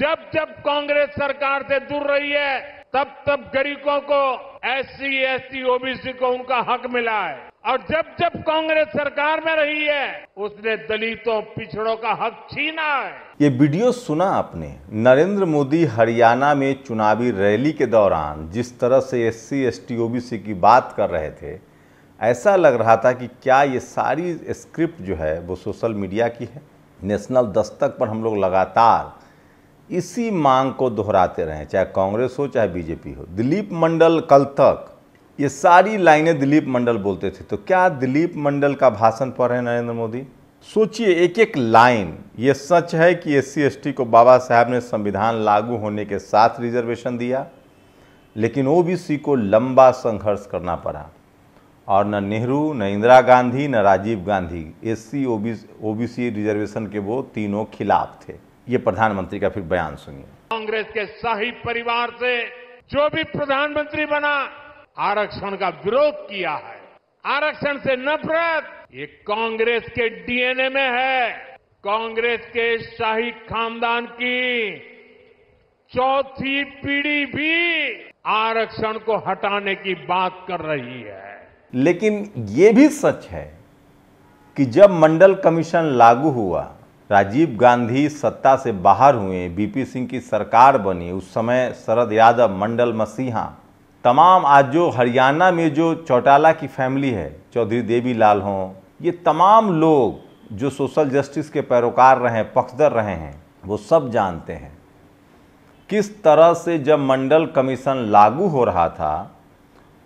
जब जब कांग्रेस सरकार से दूर रही है तब तब गरीबों को एससी एसटी ओबीसी को उनका हक मिला है और जब जब कांग्रेस सरकार में रही है उसने दलितों पिछड़ों का हक छीना है ये वीडियो सुना आपने नरेंद्र मोदी हरियाणा में चुनावी रैली के दौरान जिस तरह से एस सी ओबीसी की बात कर रहे थे ऐसा लग रहा था कि क्या ये सारी स्क्रिप्ट जो है वो सोशल मीडिया की है नेशनल दस्तक पर हम लोग लगातार इसी मांग को दोहराते रहे चाहे कांग्रेस हो चाहे बीजेपी हो दिलीप मंडल कल तक ये सारी लाइनें दिलीप मंडल बोलते थे तो क्या दिलीप मंडल का भाषण पढ़ रहे नरेंद्र मोदी सोचिए एक एक लाइन ये सच है कि एस सी को बाबा साहब ने संविधान लागू होने के साथ रिजर्वेशन दिया लेकिन ओबीसी को लंबा संघर्ष करना पड़ा और न नेहरू न इंदिरा गांधी न Rajiv Gandhi S C OBC reservation के वो तीनों खिलाफ थे ये प्रधानमंत्री का फिर बयान सुनिए कांग्रेस के शाही परिवार से जो भी प्रधानमंत्री बना आरक्षण का विरोध किया है आरक्षण से नफरत ये कांग्रेस के डीएनए में है कांग्रेस के शाही खानदान की चौथी पीढ़ी भी आरक्षण को हटाने की बात कर रही है लेकिन ये भी सच है कि जब मंडल कमीशन लागू हुआ राजीव गांधी सत्ता से बाहर हुए बीपी सिंह की सरकार बनी उस समय शरद यादव मंडल मसीहा तमाम आज जो हरियाणा में जो चौटाला की फैमिली है चौधरी देवी लाल हों ये तमाम लोग जो सोशल जस्टिस के पैरोकार रहे हैं पक्षधर रहे हैं वो सब जानते हैं किस तरह से जब मंडल कमीशन लागू हो रहा था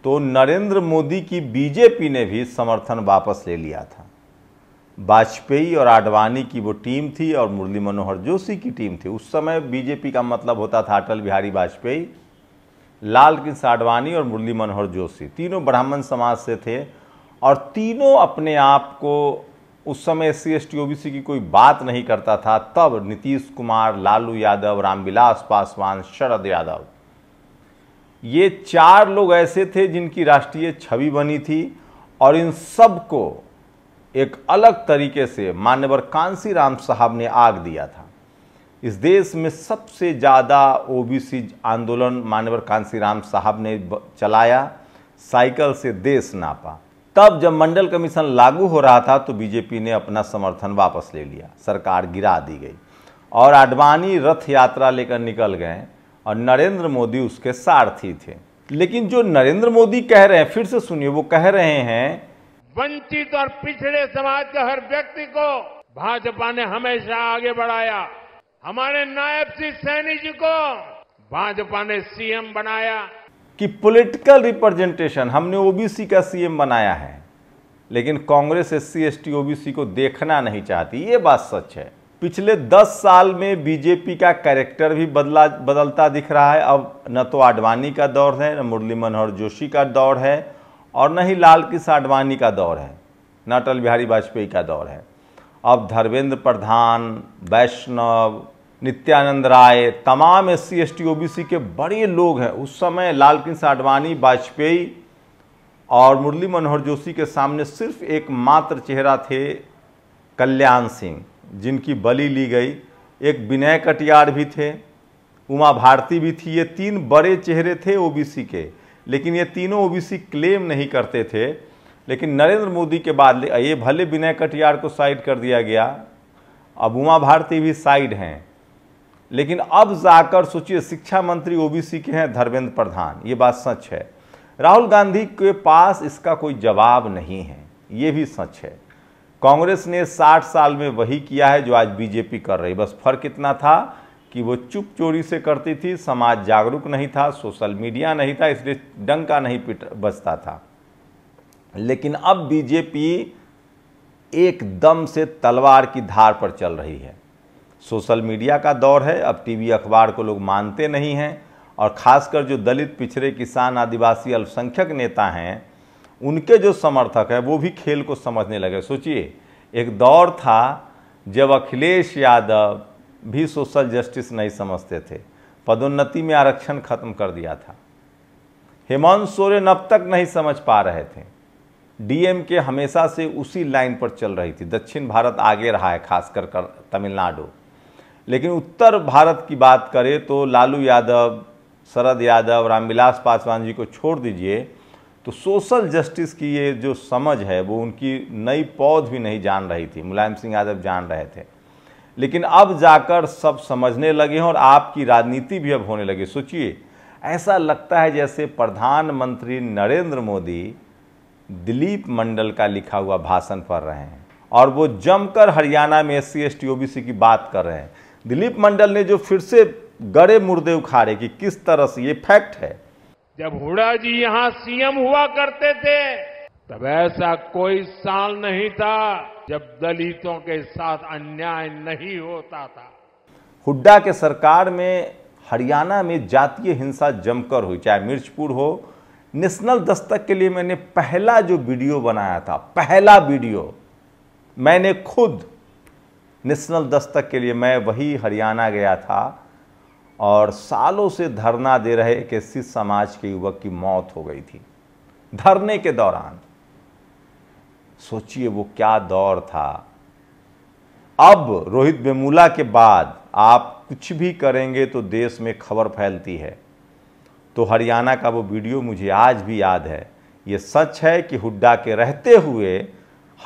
तो नरेंद्र मोदी की बीजेपी ने भी समर्थन वापस ले लिया था वाजपेयी और आडवाणी की वो टीम थी और मुरली मनोहर जोशी की टीम थी उस समय बीजेपी का मतलब होता था अटल बिहारी वाजपेयी लाल कृष्ण आडवाणी और मुरली मनोहर जोशी तीनों ब्राह्मण समाज से थे और तीनों अपने आप को उस समय S C S T O B C की कोई बात नहीं करता था तब नीतीश कुमार लालू यादव रामविलास पासवान शरद यादव ये चार लोग ऐसे थे जिनकी राष्ट्रीय छवि बनी थी और इन सब को एक अलग तरीके से मान्यवर राम साहब ने आग दिया था इस देश में सबसे ज़्यादा ओबीसी आंदोलन मान्यवर राम साहब ने चलाया साइकिल से देश नापा तब जब मंडल कमीशन लागू हो रहा था तो बीजेपी ने अपना समर्थन वापस ले लिया सरकार गिरा दी गई और आडवाणी रथ यात्रा लेकर निकल गए और नरेंद्र मोदी उसके सारथी थे लेकिन जो नरेंद्र मोदी कह रहे हैं फिर से सुनिए वो कह रहे हैं वंचित और पिछड़े समाज के हर व्यक्ति को भाजपा ने हमेशा आगे बढ़ाया हमारे नायब सिंह सैनी जी को भाजपा ने सीएम बनाया कि पॉलिटिकल रिप्रेजेंटेशन हमने ओबीसी का सीएम बनाया है लेकिन कांग्रेस एस सी ओबीसी को देखना नहीं चाहती ये बात सच है पिछले दस साल में बीजेपी का कैरेक्टर भी बदला बदलता दिख रहा है अब न तो आडवाणी का दौर है न मुरली मनोहर जोशी का दौर है और न ही लाल कृष्ण आडवाणी का दौर है न अटल बिहारी वाजपेयी का दौर है अब धर्मेंद्र प्रधान वैष्णव नित्यानंद राय तमाम S C S T O B C के बड़े लोग हैं उस समय लाल कृष्ण आडवाणी वाजपेयी और मुरली मनोहर जोशी के सामने सिर्फ एकमात्र चेहरा थे कल्याण सिंह जिनकी बलि ली गई एक विनय कटियार भी थे उमा भारती भी थी ये तीन बड़े चेहरे थे ओबीसी के लेकिन ये तीनों ओबीसी क्लेम नहीं करते थे लेकिन नरेंद्र मोदी के बाद ये भले विनय कटियार को साइड कर दिया गया अब उमा भारती भी साइड हैं लेकिन अब जाकर सोचिए शिक्षा मंत्री ओबीसी के हैं धर्मेंद्र प्रधान ये बात सच है राहुल गांधी के पास इसका कोई जवाब नहीं है ये भी सच है कांग्रेस ने 60 साल में वही किया है जो आज बीजेपी कर रही बस फर्क इतना था कि वो चुप चोरी से करती थी समाज जागरूक नहीं था सोशल मीडिया नहीं था इसलिए डंका नहीं पिट बचता था लेकिन अब बीजेपी एकदम से तलवार की धार पर चल रही है सोशल मीडिया का दौर है अब टीवी अखबार को लोग मानते नहीं हैं और खासकर जो दलित पिछड़े किसान आदिवासी अल्पसंख्यक नेता हैं उनके जो समर्थक हैं वो भी खेल को समझने लगे सोचिए एक दौर था जब अखिलेश यादव भी सोशल जस्टिस नहीं समझते थे पदोन्नति में आरक्षण खत्म कर दिया था हेमंत सोरेन अब तक नहीं समझ पा रहे थे डीएम के हमेशा से उसी लाइन पर चल रही थी दक्षिण भारत आगे रहा है खासकर कर तमिलनाडु लेकिन उत्तर भारत की बात करें तो लालू यादव शरद यादव रामविलास पासवान जी को छोड़ दीजिए तो सोशल जस्टिस की ये जो समझ है वो उनकी नई पौध भी नहीं जान रही थी मुलायम सिंह यादव जान रहे थे लेकिन अब जाकर सब समझने लगे हैं और आपकी राजनीति भी अब होने लगी सोचिए ऐसा लगता है जैसे प्रधानमंत्री नरेंद्र मोदी दिलीप मंडल का लिखा हुआ भाषण पढ़ रहे हैं और वो जमकर हरियाणा में S C S T O B C की बात कर रहे हैं दिलीप मंडल ने जो फिर से गड़े मुर्दे उखाड़े कि किस तरह से ये फैक्ट है जब हुडा जी यहाँ सीएम हुआ करते थे तब ऐसा कोई साल नहीं था जब दलितों के साथ अन्याय नहीं होता था हुड्डा के सरकार में हरियाणा में जातीय हिंसा जमकर हुई चाहे मिर्चपुर हो नेशनल दस्तक के लिए मैंने पहला जो वीडियो बनाया था पहला वीडियो मैंने खुद नेशनल दस्तक के लिए मैं वही हरियाणा गया था और सालों से धरना दे रहे एक सिख समाज के युवक की मौत हो गई थी धरने के दौरान सोचिए वो क्या दौर था अब रोहित बेमूला के बाद आप कुछ भी करेंगे तो देश में खबर फैलती है तो हरियाणा का वो वीडियो मुझे आज भी याद है ये सच है कि हुड्डा के रहते हुए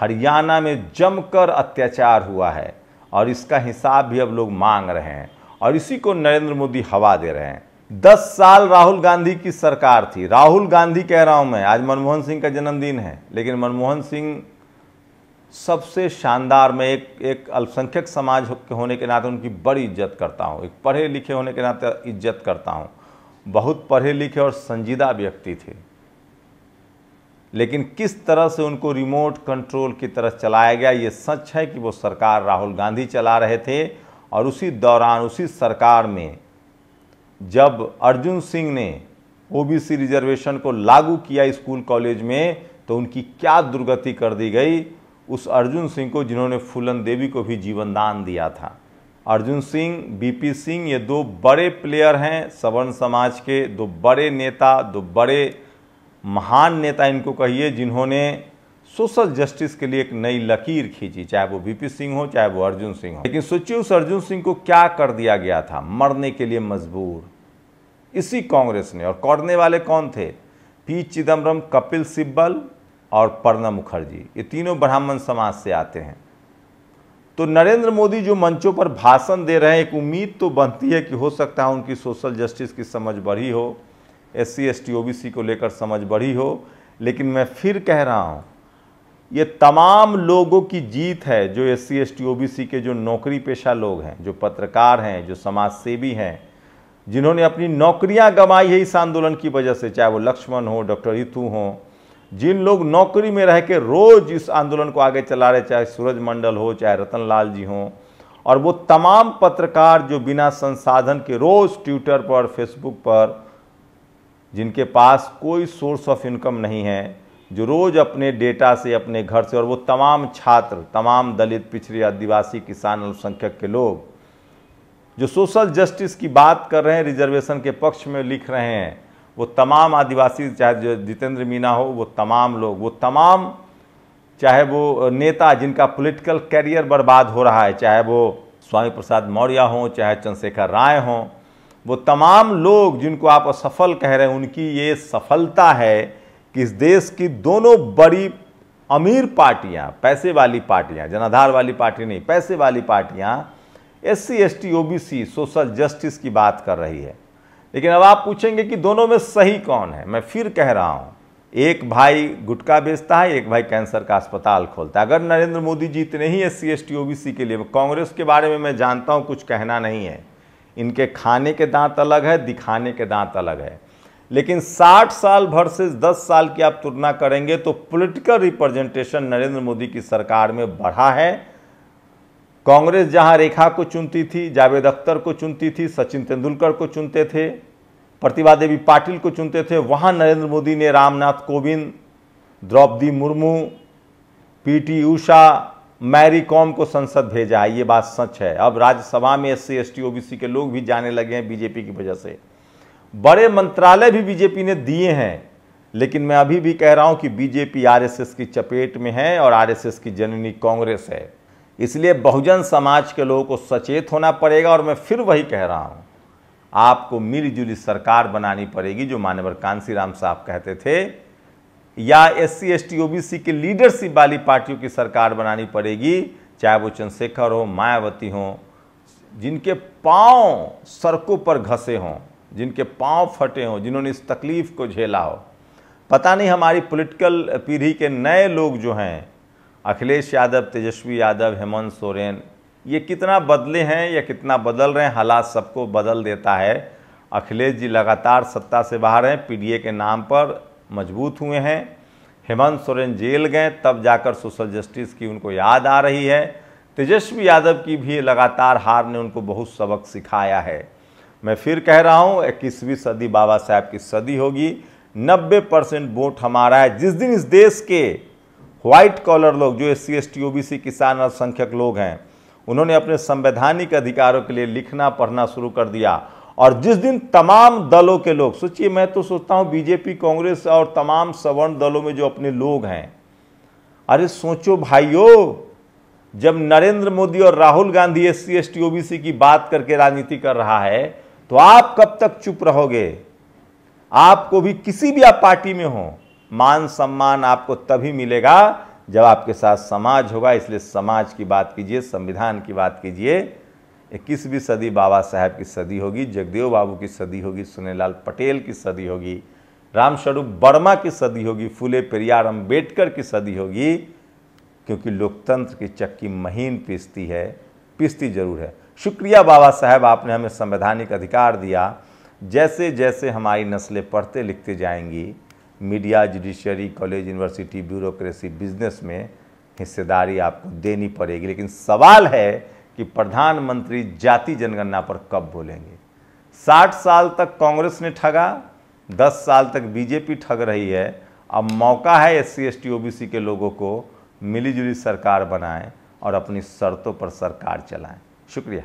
हरियाणा में जमकर अत्याचार हुआ है और इसका हिसाब भी अब लोग मांग रहे हैं और इसी को नरेंद्र मोदी हवा दे रहे हैं दस साल राहुल गांधी की सरकार थी राहुल गांधी कह रहा हूं मैं आज मनमोहन सिंह का जन्मदिन है लेकिन मनमोहन सिंह सबसे शानदार मैं एक एक अल्पसंख्यक समाज के होने के नाते उनकी बड़ी इज्जत करता हूं एक पढ़े लिखे होने के नाते इज्जत करता हूं बहुत पढ़े लिखे और संजीदा व्यक्ति थे लेकिन किस तरह से उनको रिमोट कंट्रोल की तरह चलाया गया ये सच है कि वो सरकार राहुल गांधी चला रहे थे और उसी दौरान उसी सरकार में जब अर्जुन सिंह ने ओबीसी रिजर्वेशन को लागू किया स्कूल कॉलेज में तो उनकी क्या दुर्गति कर दी गई उस अर्जुन सिंह को जिन्होंने फूलन देवी को भी जीवनदान दिया था अर्जुन सिंह बीपी सिंह ये दो बड़े प्लेयर हैं सवर्ण समाज के दो बड़े नेता दो बड़े महान नेता इनको कहिए जिन्होंने सोशल जस्टिस के लिए एक नई लकीर खींची चाहे वो बीपी सिंह हो चाहे वो अर्जुन सिंह हो लेकिन सोचिए उस अर्जुन सिंह को क्या कर दिया गया था मरने के लिए मजबूर इसी कांग्रेस ने और करने वाले कौन थे पी चिदम्बरम कपिल सिब्बल और प्रणब मुखर्जी ये तीनों ब्राह्मण समाज से आते हैं तो नरेंद्र मोदी जो मंचों पर भाषण दे रहे हैं एक उम्मीद तो बनती है कि हो सकता है उनकी सोशल जस्टिस की समझ बढ़ी हो S C S T O B C को लेकर समझ बढ़ी हो लेकिन मैं फिर कह रहा हूँ ये तमाम लोगों की जीत है जो S C S T O B C के जो नौकरी पेशा लोग हैं जो पत्रकार हैं जो समाजसेवी हैं जिन्होंने अपनी नौकरियां गंवाई है इस आंदोलन की वजह से चाहे वो लक्ष्मण हो डॉक्टर ईतू हों जिन लोग नौकरी में रह के रोज़ इस आंदोलन को आगे चला रहे चाहे सूरज मंडल हो चाहे रतन लाल जी हों और वो तमाम पत्रकार जो बिना संसाधन के रोज़ ट्विटर पर फेसबुक पर जिनके पास कोई सोर्स ऑफ इनकम नहीं है जो रोज़ अपने डेटा से अपने घर से और वो तमाम छात्र तमाम दलित पिछड़े आदिवासी किसान अल्पसंख्यक के लोग जो सोशल जस्टिस की बात कर रहे हैं रिजर्वेशन के पक्ष में लिख रहे हैं वो तमाम आदिवासी चाहे जो जितेंद्र मीना हो वो तमाम लोग वो तमाम चाहे वो नेता जिनका पॉलिटिकल कैरियर बर्बाद हो रहा है चाहे वो स्वामी प्रसाद मौर्य हों चाहे चंद्रशेखर राय हों वो तमाम लोग जिनको आप असफल कह रहे हैं उनकी ये सफलता है कि इस देश की दोनों बड़ी अमीर पार्टियां पैसे वाली पार्टियां जनाधार वाली पार्टी नहीं पैसे वाली पार्टियां S C S T O B C social justice की बात कर रही है लेकिन अब आप पूछेंगे कि दोनों में सही कौन है मैं फिर कह रहा हूँ एक भाई गुटखा बेचता है एक भाई कैंसर का अस्पताल खोलता है अगर नरेंद्र मोदी जी इतने ही S C S T O B C के लिए कांग्रेस के बारे में मैं जानता हूँ कुछ कहना नहीं है इनके खाने के दांत अलग है दिखाने के दांत अलग है लेकिन 60 साल वर्सेस 10 साल की आप तुलना करेंगे तो पॉलिटिकल रिप्रेजेंटेशन नरेंद्र मोदी की सरकार में बढ़ा है कांग्रेस जहां रेखा को चुनती थी जावेद अख्तर को चुनती थी सचिन तेंदुलकर को चुनते थे प्रतिभा देवी पाटिल को चुनते थे वहां नरेंद्र मोदी ने रामनाथ कोविंद द्रौपदी मुर्मू पीटी उषा मैरी कॉम को संसद भेजा है ये बात सच है अब राज्यसभा में S C S T OBC के लोग भी जाने लगे हैं बीजेपी की वजह से बड़े मंत्रालय भी बीजेपी ने दिए हैं लेकिन मैं अभी भी कह रहा हूं कि बीजेपी आरएसएस की चपेट में है और आरएसएस की जननी कांग्रेस है इसलिए बहुजन समाज के लोगों को सचेत होना पड़ेगा और मैं फिर वही कह रहा हूँ आपको मिलीजुली सरकार बनानी पड़ेगी जो मानवर कांसी राम साहब कहते थे या S C S T O B C की लीडरशिप वाली पार्टियों की सरकार बनानी पड़ेगी चाहे वो चंद्रशेखर हो मायावती हों जिनके पाँव सड़कों पर घसे हों जिनके पाँव फटे हों जिन्होंने इस तकलीफ़ को झेला हो पता नहीं हमारी पॉलिटिकल पीढ़ी के नए लोग जो हैं अखिलेश यादव तेजस्वी यादव हेमंत सोरेन ये कितना बदले हैं या कितना बदल रहे हैं हालात सबको बदल देता है अखिलेश जी लगातार सत्ता से बाहर हैं पीडीए के नाम पर मजबूत हुए हैं हेमंत सोरेन जेल गए तब जाकर सोशल जस्टिस की उनको याद आ रही है तेजस्वी यादव की भी लगातार हार ने उनको बहुत सबक सिखाया है मैं फिर कह रहा हूँ इक्कीसवीं सदी बाबा साहेब की सदी होगी नब्बे परसेंट वोट हमारा है जिस दिन इस देश के व्हाइट कॉलर लोग जो S C S T O B C किसान अल्पसंख्यक लोग हैं उन्होंने अपने संवैधानिक अधिकारों के लिए लिखना पढ़ना शुरू कर दिया और जिस दिन तमाम दलों के लोग सोचिए मैं तो सोचता हूँ बीजेपी कांग्रेस और तमाम सवर्ण दलों में जो अपने लोग हैं अरे सोचो भाइयों जब नरेंद्र मोदी और Rahul Gandhi S C S T OBC की बात करके राजनीति कर रहा है तो आप कब तक चुप रहोगे आपको भी किसी भी आप पार्टी में हो मान सम्मान आपको तभी मिलेगा जब आपके साथ समाज होगा इसलिए समाज की बात कीजिए संविधान की बात कीजिए इक्कीसवीं सदी बाबा साहेब की सदी होगी जगदेव बाबू की सदी होगी सुनेलाल पटेल की सदी होगी रामस्वरूप वर्मा की सदी होगी फूले पेरियार अम्बेडकर की सदी होगी क्योंकि लोकतंत्र की चक्की महीन पीसती है पीसती जरूर है शुक्रिया बाबा साहेब आपने हमें संवैधानिक अधिकार दिया जैसे जैसे हमारी नस्लें पढ़ते लिखते जाएंगी media judiciary college university bureaucracy business में हिस्सेदारी आपको देनी पड़ेगी लेकिन सवाल है कि प्रधानमंत्री जाति जनगणना पर कब बोलेंगे 60 साल तक कांग्रेस ने ठगा 10 साल तक बीजेपी ठग रही है अब मौका है एस सी एस ओबीसी के लोगों को मिलीजुली सरकार बनाएं और अपनी शर्तों पर सरकार चलाएं शुक्रिया